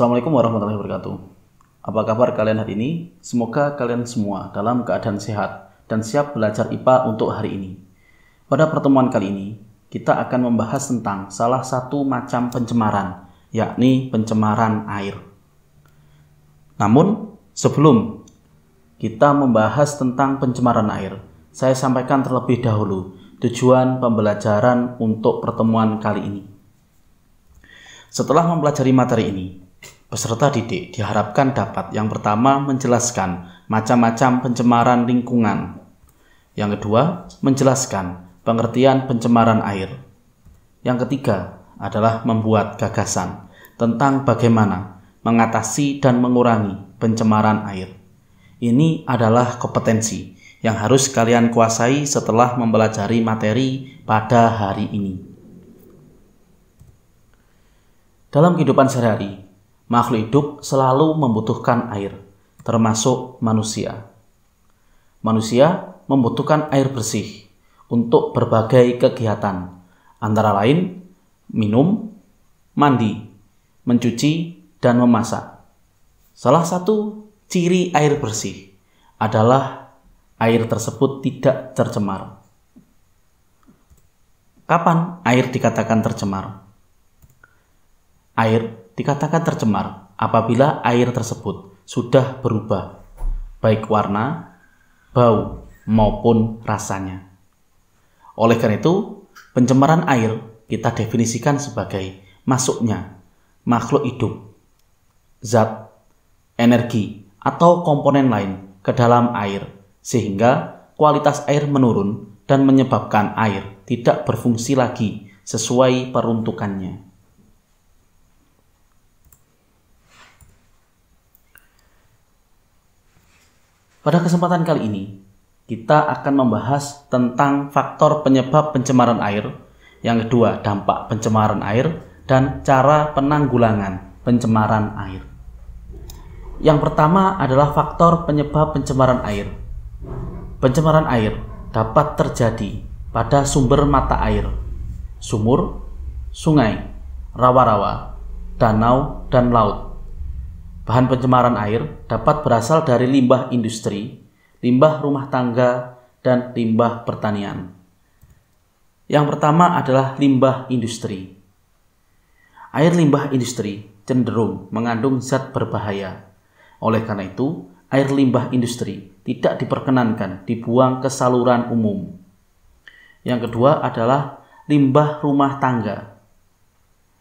Assalamualaikum warahmatullahi wabarakatuh. Apa kabar kalian hari ini? Semoga kalian semua dalam keadaan sehat dan siap belajar IPA untuk hari ini. Pada pertemuan kali ini, kita akan membahas tentang salah satu macam pencemaran, yakni pencemaran air. Namun, sebelum kita membahas tentang pencemaran air, saya sampaikan terlebih dahulu tujuan pembelajaran untuk pertemuan kali ini. Setelah mempelajari materi ini, Peserta didik diharapkan dapat yang pertama menjelaskan macam-macam pencemaran lingkungan. Yang kedua, menjelaskan pengertian pencemaran air. Yang ketiga adalah membuat gagasan tentang bagaimana mengatasi dan mengurangi pencemaran air. Ini adalah kompetensi yang harus kalian kuasai setelah mempelajari materi pada hari ini. Dalam kehidupan sehari-hari, makhluk hidup selalu membutuhkan air, termasuk manusia. Manusia membutuhkan air bersih untuk berbagai kegiatan, antara lain minum, mandi, mencuci, dan memasak. Salah satu ciri air bersih adalah air tersebut tidak tercemar. Kapan air dikatakan tercemar? Air dikatakan tercemar apabila air tersebut sudah berubah, baik warna, bau, maupun rasanya. Oleh karena itu, pencemaran air kita definisikan sebagai masuknya makhluk hidup, zat, energi, atau komponen lain ke dalam air, sehingga kualitas air menurun dan menyebabkan air tidak berfungsi lagi sesuai peruntukannya. Pada kesempatan kali ini, kita akan membahas tentang faktor penyebab pencemaran air, yang kedua dampak pencemaran air, dan cara penanggulangan pencemaran air. Yang pertama adalah faktor penyebab pencemaran air. Pencemaran air dapat terjadi pada sumber mata air, sumur, sungai, rawa-rawa, danau, dan laut Bahan pencemaran air dapat berasal dari limbah industri, limbah rumah tangga, dan limbah pertanian. Yang pertama adalah limbah industri. Air limbah industri cenderung mengandung zat berbahaya. Oleh karena itu, air limbah industri tidak diperkenankan dibuang ke saluran umum. Yang kedua adalah limbah rumah tangga.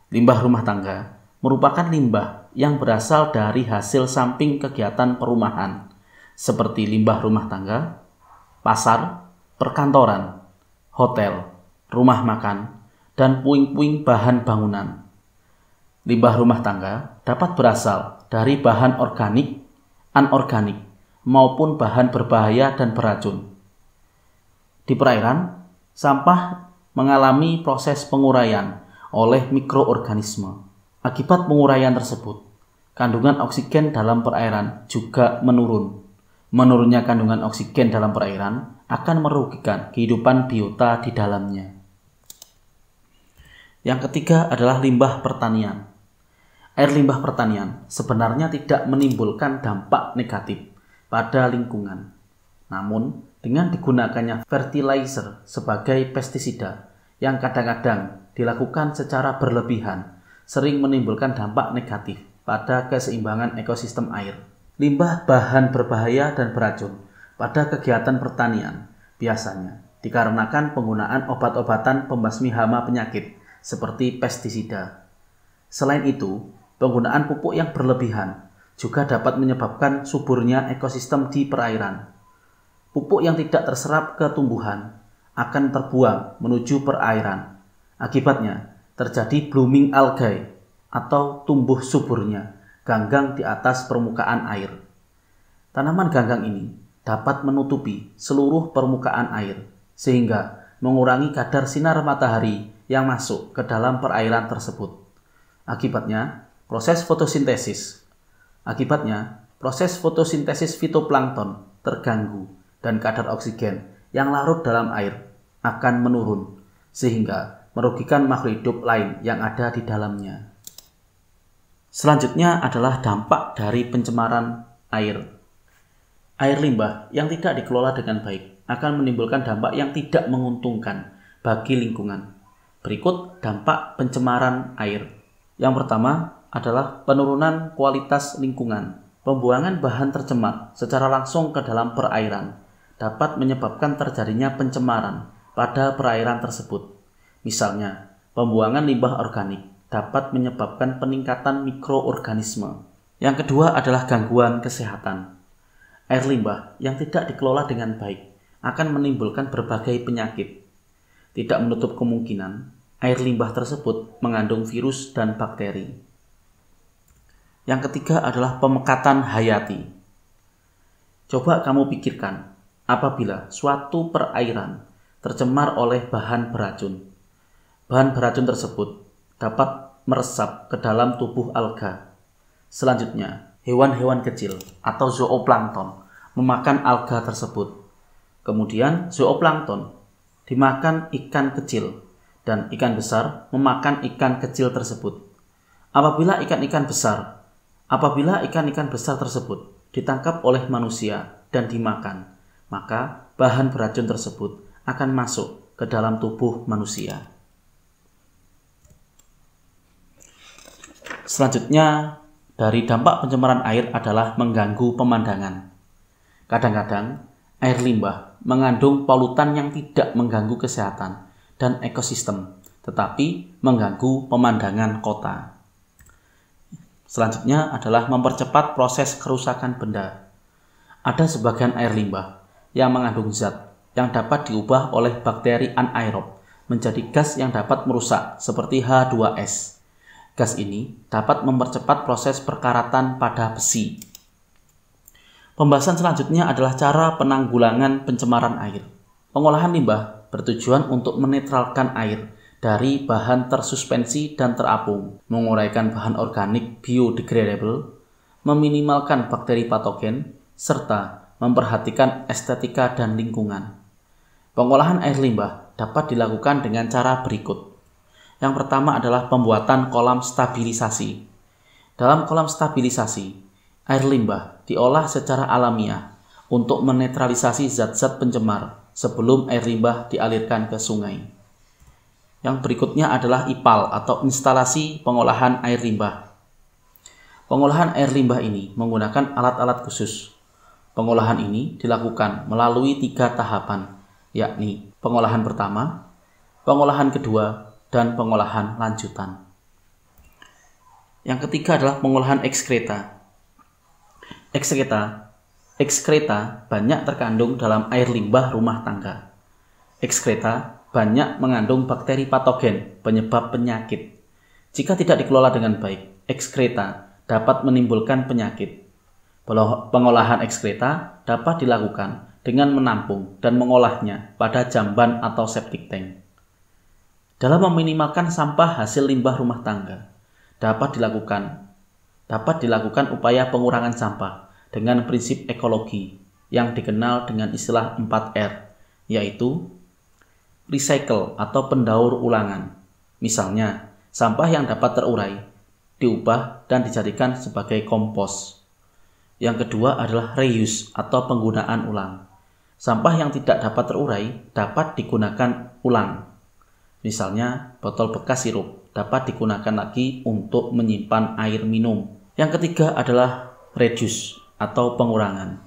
Limbah rumah tangga merupakan limbah yang berasal dari hasil samping kegiatan perumahan, seperti limbah rumah tangga, pasar, perkantoran, hotel, rumah makan, dan puing-puing bahan bangunan. Limbah rumah tangga dapat berasal dari bahan organik, anorganik, maupun bahan berbahaya dan beracun. Di perairan, sampah mengalami proses penguraian oleh mikroorganisme Akibat penguraian tersebut, kandungan oksigen dalam perairan juga menurun. Menurunnya kandungan oksigen dalam perairan akan merugikan kehidupan biota di dalamnya. Yang ketiga adalah limbah pertanian. Air limbah pertanian sebenarnya tidak menimbulkan dampak negatif pada lingkungan. Namun, dengan digunakannya fertilizer sebagai pestisida yang kadang-kadang dilakukan secara berlebihan sering menimbulkan dampak negatif pada keseimbangan ekosistem air. Limbah bahan berbahaya dan beracun pada kegiatan pertanian biasanya dikarenakan penggunaan obat-obatan pembasmi hama penyakit seperti pestisida. Selain itu, penggunaan pupuk yang berlebihan juga dapat menyebabkan suburnya ekosistem di perairan. Pupuk yang tidak terserap ke tumbuhan akan terbuang menuju perairan. Akibatnya, terjadi blooming algae atau tumbuh suburnya ganggang di atas permukaan air. Tanaman ganggang ini dapat menutupi seluruh permukaan air sehingga mengurangi kadar sinar matahari yang masuk ke dalam perairan tersebut. Akibatnya, proses fotosintesis. Akibatnya, proses fotosintesis fitoplankton terganggu dan kadar oksigen yang larut dalam air akan menurun sehingga merugikan makhluk hidup lain yang ada di dalamnya. Selanjutnya adalah dampak dari pencemaran air. Air limbah yang tidak dikelola dengan baik akan menimbulkan dampak yang tidak menguntungkan bagi lingkungan. Berikut dampak pencemaran air. Yang pertama adalah penurunan kualitas lingkungan. Pembuangan bahan tercemar secara langsung ke dalam perairan dapat menyebabkan terjadinya pencemaran pada perairan tersebut Misalnya, pembuangan limbah organik dapat menyebabkan peningkatan mikroorganisme. Yang kedua adalah gangguan kesehatan. Air limbah yang tidak dikelola dengan baik akan menimbulkan berbagai penyakit. Tidak menutup kemungkinan, air limbah tersebut mengandung virus dan bakteri. Yang ketiga adalah pemekatan hayati. Coba kamu pikirkan, apabila suatu perairan tercemar oleh bahan beracun, Bahan beracun tersebut dapat meresap ke dalam tubuh alga. Selanjutnya, hewan-hewan kecil atau zooplankton memakan alga tersebut. Kemudian, zooplankton dimakan ikan kecil dan ikan besar memakan ikan kecil tersebut. Apabila ikan-ikan besar, apabila ikan-ikan besar tersebut ditangkap oleh manusia dan dimakan, maka bahan beracun tersebut akan masuk ke dalam tubuh manusia. Selanjutnya, dari dampak pencemaran air adalah mengganggu pemandangan. Kadang-kadang, air limbah mengandung polutan yang tidak mengganggu kesehatan dan ekosistem, tetapi mengganggu pemandangan kota. Selanjutnya adalah mempercepat proses kerusakan benda. Ada sebagian air limbah yang mengandung zat yang dapat diubah oleh bakteri anaerob menjadi gas yang dapat merusak seperti H2S gas ini dapat mempercepat proses perkaratan pada besi. Pembahasan selanjutnya adalah cara penanggulangan pencemaran air. Pengolahan limbah bertujuan untuk menetralkan air dari bahan tersuspensi dan terapung, menguraikan bahan organik biodegradable, meminimalkan bakteri patogen, serta memperhatikan estetika dan lingkungan. Pengolahan air limbah dapat dilakukan dengan cara berikut. Yang pertama adalah pembuatan kolam stabilisasi. Dalam kolam stabilisasi, air limbah diolah secara alamiah untuk menetralisasi zat-zat pencemar sebelum air limbah dialirkan ke sungai. Yang berikutnya adalah IPAL atau instalasi pengolahan air limbah. Pengolahan air limbah ini menggunakan alat-alat khusus. Pengolahan ini dilakukan melalui tiga tahapan, yakni pengolahan pertama, pengolahan kedua, dan pengolahan lanjutan. Yang ketiga adalah pengolahan ekskreta. Ekskreta Ekskreta banyak terkandung dalam air limbah rumah tangga. Ekskreta banyak mengandung bakteri patogen, penyebab penyakit. Jika tidak dikelola dengan baik, ekskreta dapat menimbulkan penyakit. Pengolahan ekskreta dapat dilakukan dengan menampung dan mengolahnya pada jamban atau septic tank dalam meminimalkan sampah hasil limbah rumah tangga dapat dilakukan dapat dilakukan upaya pengurangan sampah dengan prinsip ekologi yang dikenal dengan istilah 4R yaitu recycle atau pendaur ulangan. Misalnya, sampah yang dapat terurai diubah dan dijadikan sebagai kompos. Yang kedua adalah reuse atau penggunaan ulang. Sampah yang tidak dapat terurai dapat digunakan ulang Misalnya, botol bekas sirup dapat digunakan lagi untuk menyimpan air minum. Yang ketiga adalah reduce atau pengurangan.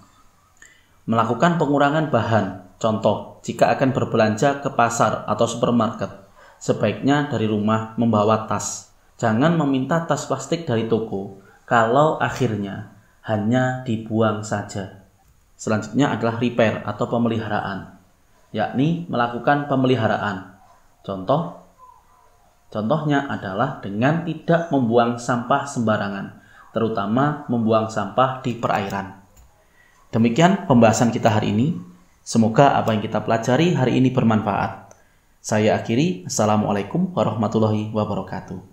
Melakukan pengurangan bahan, contoh jika akan berbelanja ke pasar atau supermarket, sebaiknya dari rumah membawa tas. Jangan meminta tas plastik dari toko kalau akhirnya hanya dibuang saja. Selanjutnya adalah repair atau pemeliharaan, yakni melakukan pemeliharaan Contoh Contohnya adalah dengan tidak membuang sampah sembarangan, terutama membuang sampah di perairan. Demikian pembahasan kita hari ini. Semoga apa yang kita pelajari hari ini bermanfaat. Saya akhiri, Assalamualaikum warahmatullahi wabarakatuh.